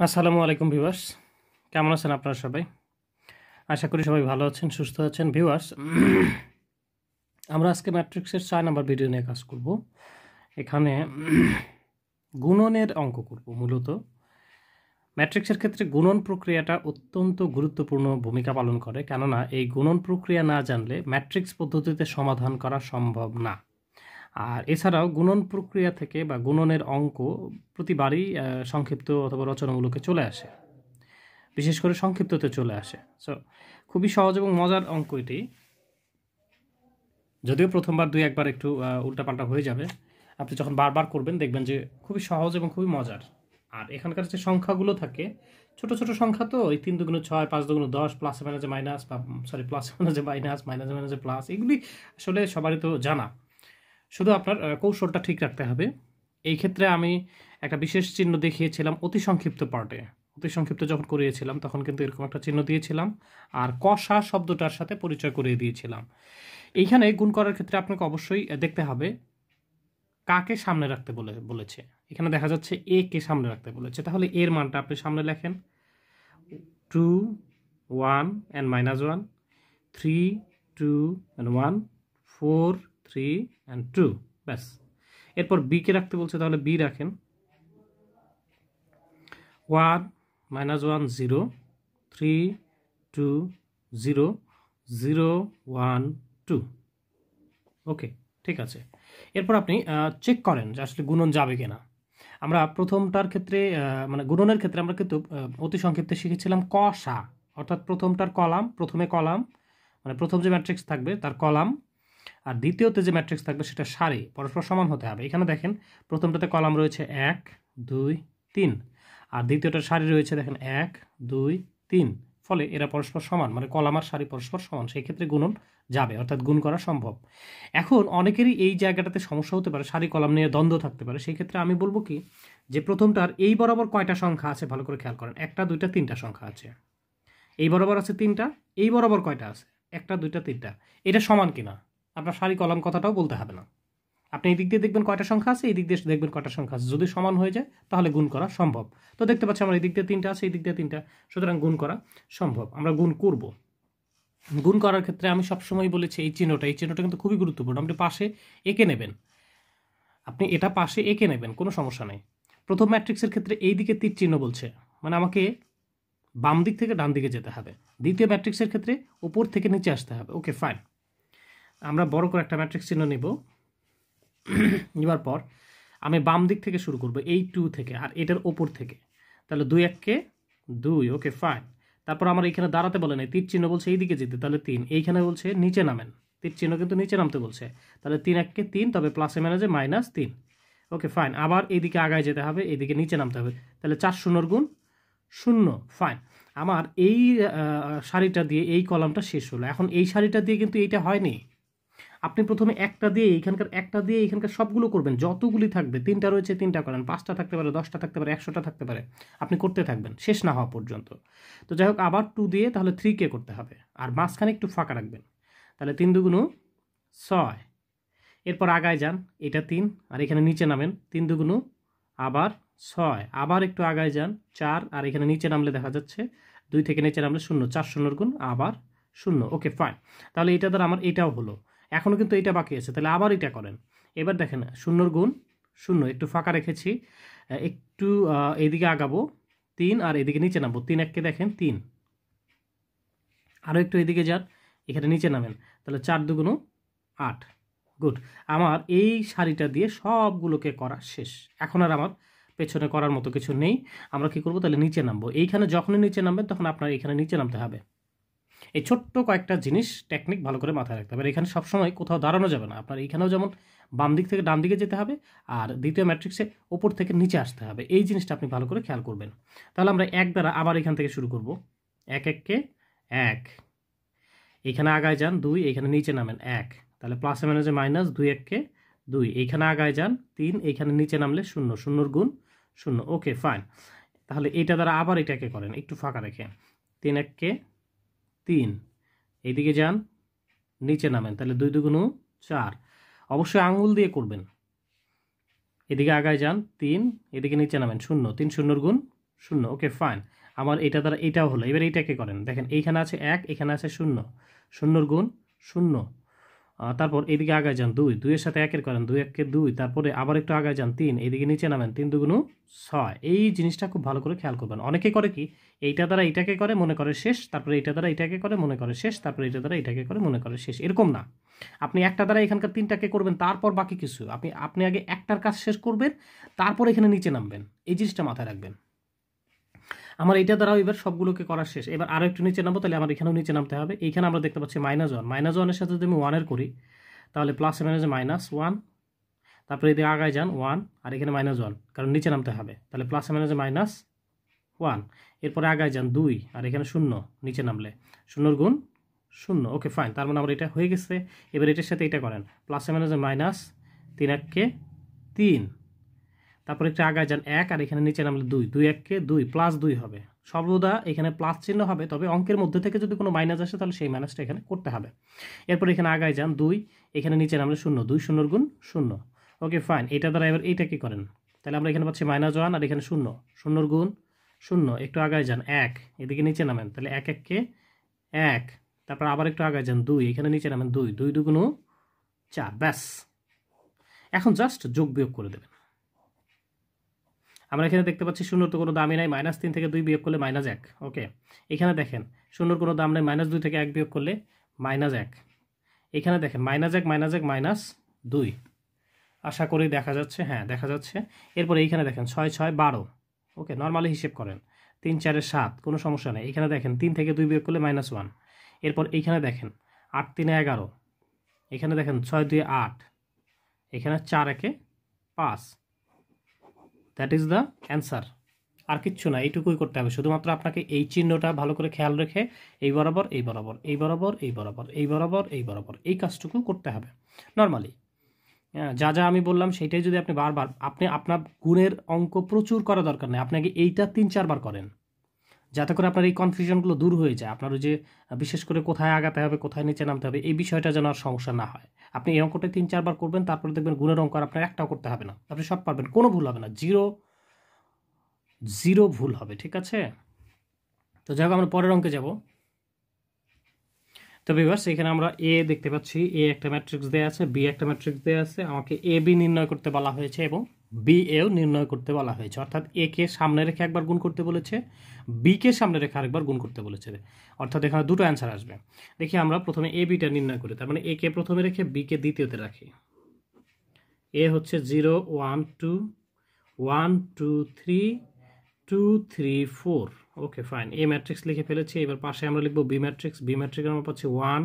আসসালামু আলাইকুম ভিউয়ার্স কেমন আছেন আপনারা সবাই আশা করি সবাই ভালো আছেন সুস্থ আছেন ভিউয়ার্স আমরা আজকে ম্যাট্রিক্সের ছয় নাম্বার ভিডিও নিয়ে কাজ করব এখানে গুণনের অঙ্ক করব মূলত ম্যাট্রিক্সের ক্ষেত্রে গুণন প্রক্রিয়াটা অত্যন্ত গুরুত্বপূর্ণ ভূমিকা পালন করে কেননা এই গুণন প্রক্রিয়া না জানলে ম্যাট্রিক্স পদ্ধতিতে সমাধান করা সম্ভব না আর এছাড়াও গুণন প্রক্রিয়া থেকে বা গুণনের অঙ্ক প্রতিবারই সংক্ষিপ্ত অথবা রচনামূলকে চলে আসে বিশেষ করে সংক্ষিপ্ততে চলে আসে সো খুবই সহজ এবং মজার অঙ্ক এটি যদিও প্রথমবার দুই একবার একটু উল্টাপাল্টা হয়ে যাবে আপনি যখন বারবার করবেন দেখবেন যে খুবই সহজ এবং খুবই মজার আর এখানকার যে সংখ্যাগুলো থাকে ছোট ছোট সংখ্যা তো এই তিন দুগুণ ছয় পাঁচ দুগুণ দশ প্লাস মাইনাসে মাইনাস বা সরি প্লাস মাইনাসে মাইনাস মাইনাস মাইনাসে প্লাস এগুলি আসলে সবারই তো জানা শুধু আপনার কৌশলটা ঠিক রাখতে হবে এই ক্ষেত্রে আমি একটা বিশেষ চিহ্ন দেখিয়েছিলাম অতি সংক্ষিপ্ত পার্টে অতি সংক্ষিপ্ত যখন করিয়েছিলাম তখন কিন্তু এরকম একটা চিহ্ন দিয়েছিলাম আর কষা শব্দটার সাথে পরিচয় করিয়ে দিয়েছিলাম এইখানে গুণ করার ক্ষেত্রে আপনাকে অবশ্যই দেখতে হবে কাকে সামনে রাখতে বলে বলেছে এখানে দেখা যাচ্ছে এ কে সামনে রাখতে বলেছে তাহলে এর মানটা আপনি সামনে লেখেন two one and minus one three two and one four three and two ব্যাস এরপর বিকে রাখতে বলছে তাহলে বি রাখেন one minus one zero three two zero zero one two okay ঠিক আছে এরপর আপনি চেক করেন যে আসলে গুণন যাবে কিনা আমরা প্রথমটার ক্ষেত্রে মানে গুণনের ক্ষেত্রে আমরা কিন্তু অতি সংক্ষিপ্তে শিখেছিলাম কষা অর্থাৎ প্রথমটার কলাম প্রথমে কলাম মানে প্রথম যে ম্যাট্রিক্স থাকবে তার কলাম আর দ্বিতীয়তে যে ম্যাট্রিক্স থাকবে সেটা সারি পরস্পর সমান হতে হবে এখানে দেখেন প্রথমটাতে কলাম রয়েছে এক দুই তিন আর দ্বিতীয়টা সারি রয়েছে দেখেন এক দুই তিন ফলে এরা পরস্পর সমান মানে কলাম আর সারি পরস্পর সমান সেই ক্ষেত্রে গুণন যাবে অর্থাৎ গুণ করা সম্ভব এখন অনেকেরই এই জায়গাটাতে সমস্যা হতে পারে সারি কলাম নিয়ে দ্বন্দ্ব থাকতে পারে সেই ক্ষেত্রে আমি বলবো কি যে প্রথমটার এই বরাবর কয়টা সংখ্যা আছে ভালো করে খেয়াল করেন একটা দুইটা তিনটা সংখ্যা আছে এই বরাবর আছে তিনটা এই বরাবর কয়টা আছে একটা দুইটা তিনটা এটা সমান কিনা আপনার সারি কলাম কথাটাও বলতে হবে না আপনি এই দিক দিয়ে দেখবেন কয়টা সংখ্যা আছে এই দিক দিয়ে দেখবেন কয়টা সংখ্যা আছে যদি সমান হয়ে যায় তাহলে গুণ করা সম্ভব তো দেখতে পাচ্ছি আমার এই দিক দিয়ে তিনটা আছে এই দিক দিয়ে তিনটা সুতরাং গুণ করা সম্ভব আমরা গুণ করব গুণ করার ক্ষেত্রে আমি সবসময় বলেছি এই চিহ্নটা এই চিহ্নটা কিন্তু খুবই গুরুত্বপূর্ণ আপনি পাশে এঁকে নেবেন আপনি এটা পাশে এঁকে নেবেন কোনো সমস্যা নেই প্রথম ম্যাট্রিক্সের ক্ষেত্রে এই দিকে তীর চিহ্ন বলছে মানে আমাকে বাম দিক থেকে ডান দিকে যেতে হবে দ্বিতীয় ম্যাট্রিক্সের ক্ষেত্রে ওপর থেকে নিচে আসতে হবে ওকে ফাইন আমরা বড় করে একটা ম্যাট্রিক্স চিহ্ন নেব নেবার পর আমি বাম দিক থেকে শুরু করব এই টু থেকে আর এটার ওপর থেকে তাহলে দুই এককে দুই ওকে ফাইন তারপর আমার এখানে দাঁড়াতে বলে নাই তীর চিহ্ন বলছে এইদিকে যেতে তাহলে তিন এইখানে বলছে নিচে নামেন তীর চিহ্ন কিন্তু নিচে নামতে বলছে তাহলে তিন এককে তিন তবে প্লাসে ম্যানেজে মাইনাস তিন ওকে ফাইন আবার এইদিকে আগায় যেতে হবে এইদিকে নিচে নামতে হবে তাহলে চার শূন্যর গুণ শূন্য ফাইন আমার এই শাড়িটা দিয়ে এই কলামটা শেষ হলো এখন এই শাড়িটা দিয়ে কিন্তু এইটা হয়নি আপনি প্রথমে একটা দিয়ে এখানকার একটা দিয়ে এখানকার সবগুলো করবেন যতগুলি থাকবে তিনটা রয়েছে তিনটা করেন পাঁচটা থাকতে পারে দশটা থাকতে পারে একশোটা থাকতে পারে আপনি করতে থাকবেন শেষ না হওয়া পর্যন্ত তো যাই হোক আবার টু দিয়ে তাহলে থ্রি কে করতে হবে আর মাঝখানে একটু ফাঁকা রাখবেন তাহলে তিন দুগুণ ছয় এরপর আগায় যান এটা তিন আর এখানে নিচে নামেন তিন দুগুণ আবার ছয় আবার একটু আগায় যান চার আর এখানে নিচে নামলে দেখা যাচ্ছে দুই থেকে নিচে নামলে শূন্য চার শূন্যর গুণ আবার শূন্য ওকে ফাইন তাহলে এটা দ্বারা আমার এটাও হলো এখনও কিন্তু এটা বাকি আছে তাহলে আবার এটা করেন এবার দেখেন শূন্যর গুণ শূন্য একটু ফাঁকা রেখেছি একটু এদিকে আগাবো তিন আর এদিকে নিচে নামবো তিন এককে দেখেন তিন আরও একটু এদিকে যান এখানে নিচে নামেন তাহলে চার দুগুণো আট গুড আমার এই শাড়িটা দিয়ে সবগুলোকে করা শেষ এখন আর আমার পেছনে করার মতো কিছু নেই আমরা কি করব তাহলে নিচে নামবো এইখানে যখনই নিচে নামবেন তখন আপনার এখানে নিচে নামতে হবে এই ছোট্ট কয়েকটা জিনিস টেকনিক ভালো করে মাথায় রাখতে হবে এখানে সবসময় কোথাও দাঁড়ানো যাবে না আপনার এখানেও যেমন বাম দিক থেকে ডান দিকে যেতে হবে আর দ্বিতীয় ম্যাট্রিক্সে ওপর থেকে নিচে আসতে হবে এই জিনিসটা আপনি ভালো করে খেয়াল করবেন তাহলে আমরা এক দ্বারা আবার এখান থেকে শুরু করব এক এককে এক এখানে আগায় যান দুই এখানে নিচে নামেন এক তাহলে প্লাস এ মাইনাসে মাইনাস দুই এককে দুই এইখানে আগায় যান তিন এইখানে নিচে নামলে শূন্য শূন্যর গুণ শূন্য ওকে ফাইন তাহলে এটা দ্বারা আবার এটাকে করেন একটু ফাঁকা রেখে তিন এককে তিন এইদিকে যান নিচে নামেন তাহলে দুই দুগুণ চার অবশ্যই আঙুল দিয়ে করবেন এদিকে আগায় যান তিন এদিকে নিচে নামেন শূন্য তিন শূন্যর গুণ শূন্য ওকে ফাইন আমার এটা দ্বারা এটাও হলো এবার এইটাকে করেন দেখেন এইখানে আছে এক এখানে আছে শূন্য শূন্যর গুণ শূন্য তারপর এদিকে আগায় যান দুই দুইয়ের সাথে একের করেন দুই এককে দুই তারপরে আবার একটু আগায় যান তিন এদিকে নিচে নামেন তিন দুগুণ ছয় এই জিনিসটা খুব ভালো করে খেয়াল করবেন অনেকে করে কি এইটা দ্বারা এইটাকে করে মনে করে শেষ তারপরে এইটা দ্বারা এটাকে করে মনে করে শেষ তারপরে এটা দ্বারা এটাকে করে মনে করে শেষ এরকম না আপনি একটা দ্বারা এখানকার তিনটাকে করবেন তারপর বাকি কিছু আপনি আপনি আগে একটার কাজ শেষ করবেন তারপর এখানে নিচে নামবেন এই জিনিসটা মাথায় রাখবেন আমার এটা দ্বারাও এবার সবগুলোকে করা শেষ এবার আরও একটু নিচে নামবো তাহলে আমার এখানেও নিচে নামতে হবে এইখানে আমরা দেখতে পাচ্ছি মাইনাস ওয়ান মাইনাস ওয়ানের সাথে যদি আমি ওয়ানের করি তাহলে প্লাস মাইনাস মাইনাস ওয়ান তারপরে এদিকে আগায় যান ওয়ান আর এখানে মাইনাস ওয়ান কারণ নিচে নামতে হবে তাহলে প্লাস মাইনাস মাইনাস ওয়ান এরপরে আগায় যান দুই আর এখানে শূন্য নিচে নামলে শূন্যর গুণ শূন্য ওকে ফাইন তার মানে আমার এটা হয়ে গেছে এবার এটার সাথে এটা করেন প্লাস মাইনাস মাইনাস তিন এককে তিন তারপর একটু আগায় যান এক আর এখানে নিচে নামলে দুই দুই এককে দুই প্লাস দুই হবে সর্বদা এখানে প্লাস চিহ্ন হবে তবে অঙ্কের মধ্যে থেকে যদি কোনো মাইনাস আসে তাহলে সেই মাইনাসটা এখানে করতে হবে এরপর এখানে আগায় যান দুই এখানে নিচে নামলে শূন্য দুই শূন্যর গুণ শূন্য ওকে ফাইন এটা দ্বারা এবার এইটা কি করেন তাহলে আমরা এখানে পাচ্ছি মাইনাস ওয়ান আর এখানে শূন্য শূন্যর গুণ শূন্য একটু আগায় যান এক এদিকে নিচে নামেন তাহলে এক এককে এক তারপর আবার একটু আগায় যান দুই এখানে নিচে নামেন দুই দুই দুগুণ চার ব্যাস এখন জাস্ট যোগ বিয়োগ করে দেবেন আমরা এখানে দেখতে পাচ্ছি শূন্যর তো কোনো দামই নাই মাইনাস তিন থেকে দুই বিয়োগ করলে মাইনাস এক ওকে এখানে দেখেন শূন্যর কোনো দাম নাই মাইনাস দুই থেকে এক বিয়োগ করলে মাইনাস এক এখানে দেখেন মাইনাস এক মাইনাস এক মাইনাস দুই আশা করি দেখা যাচ্ছে হ্যাঁ দেখা যাচ্ছে এরপরে এইখানে দেখেন ছয় ছয় বারো ওকে নর্মালি হিসেব করেন তিন চারে সাত কোনো সমস্যা নেই এখানে দেখেন তিন থেকে দুই বিয়োগ করলে মাইনাস ওয়ান এরপর এইখানে দেখেন আট তিনে এগারো এখানে দেখেন ছয় দুই আট এখানে চার একে পাঁচ দ্যাট ইজ দ্য অ্যান্সার আর কিচ্ছু না এইটুকুই করতে হবে শুধুমাত্র আপনাকে এই চিহ্নটা ভালো করে খেয়াল রেখে এই বরাবর এই বরাবর এই বরাবর এই বরাবর এই বরাবর এই বরাবর এই কাজটুকু করতে হবে নর্মালি হ্যাঁ, যা যা আমি বললাম সেটাই যদি আপনি বারবার আপনি আপনার গুণের অঙ্ক প্রচুর করা দরকার নেই আপনাকে এইটা তিন চারবার করেন যাতে করে আপনার এই কনফিউশনগুলো দূর হয়ে যায় আপনার যে বিশেষ করে কোথায় আগাতে হবে কোথায় নিচে নামতে হবে এই বিষয়টা যেন আর সমস্যা না হয় আপনি এই অঙ্কটা তিন চারবার করবেন তারপরে দেখবেন গুণের অঙ্ক আর আপনার একটাও করতে হবে না আপনি সব পারবেন কোনো ভুল হবে না জিরো জিরো ভুল হবে ঠিক আছে তো যাই হোক আমরা পরের অঙ্কে যাব তো বিভার্স এখানে আমরা এ দেখতে পাচ্ছি এ একটা ম্যাট্রিক্স দেওয়া আছে বি একটা ম্যাট্রিক্স দেওয়া আছে আমাকে এ বি নির্ণয় করতে বলা হয়েছে এবং বি এও নির্ণয় করতে বলা হয়েছে অর্থাৎ এ কে সামনে রেখে একবার গুণ করতে বলেছে বি কে সামনে রেখে আরেকবার গুণ করতে বলেছে অর্থাৎ এখানে দুটো অ্যান্সার আসবে দেখি আমরা প্রথমে এ বিটা নির্ণয় করি তার মানে এ কে প্রথমে রেখে বি কে দ্বিতীয়তে রাখি এ হচ্ছে zero one two one two three two three four okay fine A matrix লিখে ফেলেছি এবার পাশে আমরা লিখবো বি ম্যাট্রিক্স বি ম্যাট্রিক্স আমরা পাচ্ছি one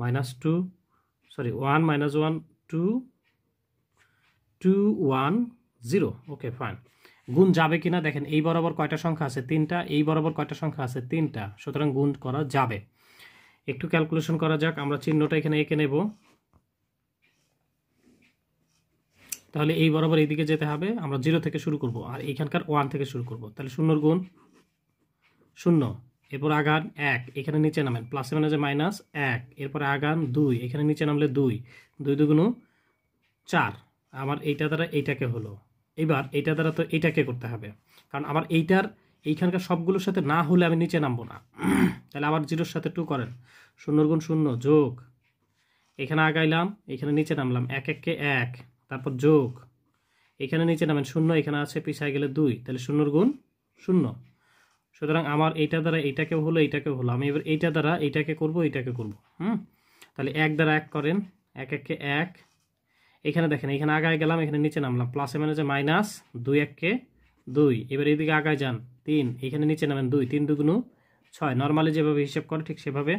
minus two sorry one minus one two two one zero okay fine গুণ যাবে কিনা দেখেন এই বরাবর কয়টা সংখ্যা আছে তিনটা এই বরাবর কয়টা সংখ্যা আছে তিনটা সুতরাং গুণ করা যাবে একটু ক্যালকুলেশন করা যাক আমরা চিহ্নটা এখানে এঁকে নেব তাহলে এই বরাবর এইদিকে যেতে হবে আমরা জিরো থেকে শুরু করব আর এইখানকার ওয়ান থেকে শুরু করব তাহলে শূন্যর গুণ শূন্য এরপর আগান এক এখানে নিচে নামেন প্লাসে মানে যে মাইনাস এক এরপর আগান দুই এখানে নিচে নামলে দুই দুই দুগুণ চার আমার এইটা দ্বারা এইটাকে হলো এবার এইটা দ্বারা তো এইটাকে করতে হবে কারণ আমার এইটার এইখানকার সবগুলোর সাথে না হলে আমি নিচে নামবো না তাহলে আবার জিরোর সাথে টু করেন শূন্যর গুণ শূন্য যোগ এখানে আগাইলাম এখানে নিচে নামলাম এক এককে এক তারপর যোগ এখানে নিচে নামেন শূন্য এখানে আছে পিছায় গেলে দুই তাহলে শূন্যর গুণ শূন্য সুতরাং আমার এইটা দ্বারা এইটাকেও হলো এইটাকেও হলো আমি এবার এইটা দ্বারা এইটাকে করব এইটাকে করব হুম তাহলে এক দ্বারা এক করেন এক এককে এক এখানে দেখেন এখানে আগায় গেলাম এখানে নিচে নামলাম প্লাসে মানে যে মাইনাস দুই এককে দুই এবার এইদিকে আগায় যান তিন এখানে নিচে নামেন দুই তিন দুগুণ ছয় নর্মালি যেভাবে হিসেব করে ঠিক সেভাবে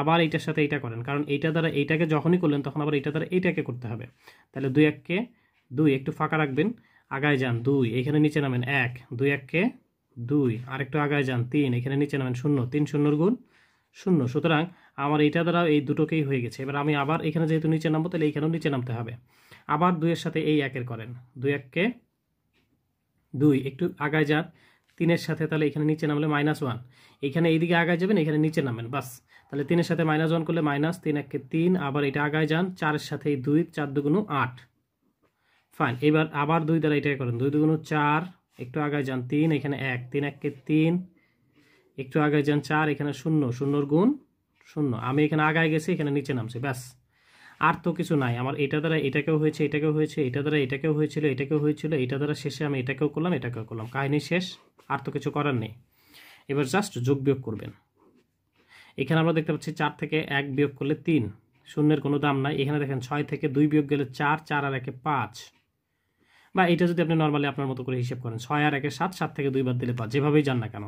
আবার এইটার সাথে এইটা করেন কারণ এইটা দ্বারা এইটাকে যখনই করলেন তখন আবার এইটা দ্বারা এইটাকে করতে হবে তাহলে দুই এককে দুই একটু ফাঁকা রাখবেন আগায় যান দুই এখানে নিচে নামেন এক দুই এককে দুই আরেকটু আগায় যান তিন এখানে নিচে নামেন শূন্য তিন শূন্যর গুণ শূন্য সুতরাং আমার এইটা দ্বারা এই দুটোকেই হয়ে গেছে এবার আমি আবার এখানে যেহেতু নিচে নামবো তাহলে এইখানেও নিচে নামতে হবে আবার দুইয়ের সাথে এই একের করেন দুই এককে দুই একটু আগায় যান তিনের সাথে তাহলে এখানে নিচে নামলে মাইনাস ওয়ান এখানে এইদিকে আগায় যাবেন এখানে নিচে নামেন বাস তাহলে তিনের সাথে মাইনাস ওয়ান করলে মাইনাস তিন এককে তিন আবার এটা আগায় যান চারের সাথে এই দুই চার দুগুণ আট ফাইন এবার আবার দুই দ্বারা এটাই করেন দুই দুগুণ চার একটু আগায় যান তিন এখানে এক তিন এককে তিন একটু আগায় যান চার এখানে শূন্য শূন্যর গুণ শূন্য আমি এখানে আগায় গেছি এখানে নিচে নামছি ব্যাস আর তো কিছু নাই আমার এটা দ্বারা এটাকেও হয়েছে এটাকেও হয়েছে এটা দ্বারা এটাকেও হয়েছিল এটাকেও হয়েছিল এটা দ্বারা শেষে আমি এটাকেও করলাম এটাকেও করলাম কাহিনী শেষ আর তো কিছু করার নেই এবার জাস্ট যোগ বিয়োগ করবেন এখানে আমরা দেখতে পাচ্ছি চার থেকে এক বিয়োগ করলে তিন শূন্যের কোনো দাম নাই এখানে দেখেন ছয় থেকে দুই বিয়োগ গেলে চার চার আর একে পাঁচ বা এটা যদি আপনি নর্মালি আপনার মতো করে হিসেব করেন ছয় আর একে সাত সাত থেকে দুই দিলে পাঁচ যেভাবেই যান না কেন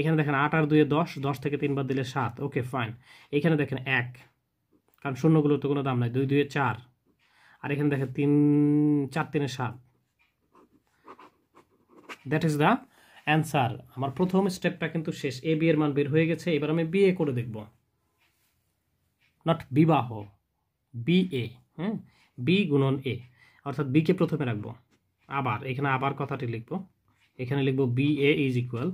এখানে দেখেন আট আর দুয়ে দশ দশ থেকে তিন দিলে সাত ওকে ফাইন এখানে দেখেন এক কারণ শূন্যগুলো তো কোনো দাম নাই দুই দুয়ে চার আর এখানে দেখেন তিন চার তিনে সাত দ্যাট ইজ দ্য অ্যান্সার আমার প্রথম স্টেপটা কিন্তু শেষ এ বিয়ের মান বের হয়ে গেছে এবার আমি বিএ করে দেখব নট বিবাহ বি এ হ্যাঁ বি গুণন এ অর্থাৎ বিকে প্রথমে রাখবো আবার এখানে আবার কথাটি লিখব এখানে লিখব বি এ ইজ ইকুয়াল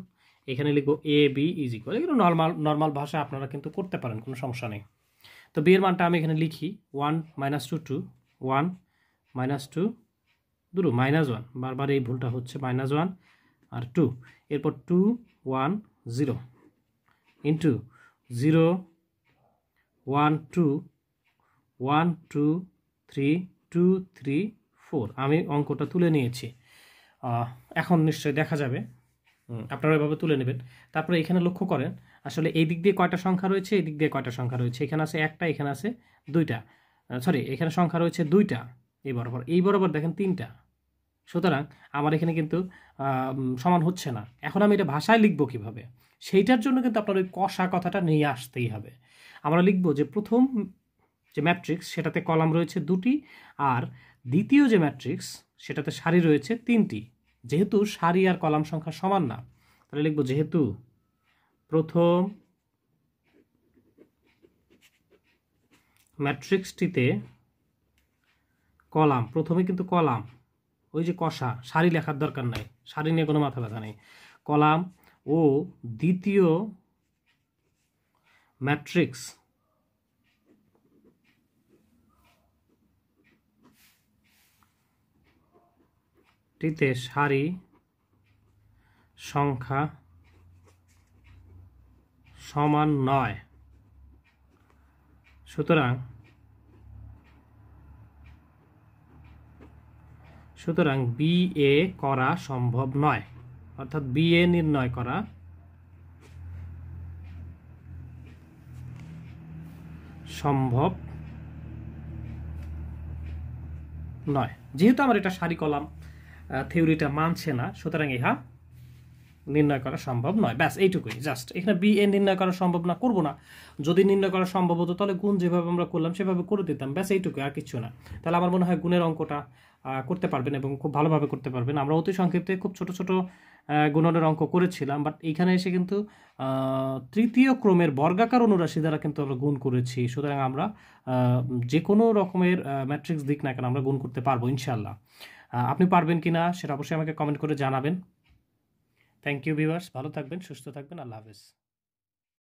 এখানে লিখব এ বি ইজ ইকুয়াল এগুলো নর্মাল নর্মাল ভাষা আপনারা কিন্তু করতে পারেন কোনো সমস্যা নেই তো বিয়ের মানটা আমি এখানে লিখি one minus two two one minus two দুটো মাইনাস ওয়ান বারবার এই ভুলটা হচ্ছে মাইনাস ওয়ান আর টু এরপর two one zero into zero one two one two three two three four আমি অঙ্কটা তুলে নিয়েছি এখন নিশ্চয়ই দেখা যাবে আপনারা এভাবে তুলে নেবেন তারপরে এখানে লক্ষ্য করেন আসলে এই দিক দিয়ে কয়টা সংখ্যা রয়েছে এই দিক দিয়ে কয়টা সংখ্যা রয়েছে এখানে আছে একটা এখানে আছে দুইটা সরি এখানে সংখ্যা রয়েছে দুইটা এই বরাবর এই বরাবর দেখেন তিনটা সুতরাং আমার এখানে কিন্তু সমান হচ্ছে না এখন আমি এটা ভাষায় লিখব কিভাবে সেইটার জন্য কিন্তু আপনার ওই কষা কথাটা নিয়ে আসতেই হবে আমরা লিখব যে প্রথম যে ম্যাট্রিক্স সেটাতে কলাম রয়েছে দুটি আর দ্বিতীয় যে ম্যাট্রিক্স সেটাতে সারি রয়েছে তিনটি যেহেতু সারি আর কলাম সংখ্যা সমান না তাহলে লিখব যেহেতু প্রথম ম্যাট্রিক্সটিতে কলাম প্রথমে কিন্তু কলাম ওই যে কষা সারি লেখার দরকার নাই সারি নিয়ে কোনো মাথা ব্যথা নেই কলাম ও দ্বিতীয় ম্যাট্রিক্স টিতে সারি সংখ্যা সমান নয় সুতরাং সুতরাং বিএ করা সম্ভব নয় অর্থাৎ বিএ নির্ণয় করা সম্ভব নয় যেহেতু আমার এটা সারি কলাম থিওরিটা মানছে না সুতরাং ইহা নির্ণয় করা সম্ভব নয় ব্যাস এইটুকুই জাস্ট এখানে বি এ নির্ণয় করা সম্ভব না করবো না যদি নির্ণয় করা সম্ভব হতো তাহলে গুণ যেভাবে আমরা করলাম সেভাবে করে দিতাম ব্যাস এইটুকুই আর কিছু না তাহলে আমার মনে হয় গুণের অঙ্কটা করতে পারবেন এবং খুব ভালোভাবে করতে পারবেন আমরা অতি সংক্ষিপ্তে খুব ছোট ছোট গুণনের অঙ্ক করেছিলাম বাট এইখানে এসে কিন্তু তৃতীয় ক্রমের বর্গাকার অনুরাশি দ্বারা কিন্তু আমরা গুণ করেছি সুতরাং আমরা যে কোনো রকমের ম্যাট্রিক্স দিক না কেন আমরা গুণ করতে পারবো ইনশাল্লাহ আপনি পারবেন কি না সেটা অবশ্যই আমাকে কমেন্ট করে জানাবেন থ্যাংক ইউ ভিভার্স ভালো থাকবেন সুস্থ থাকবেন আল্লাহ হাফেজ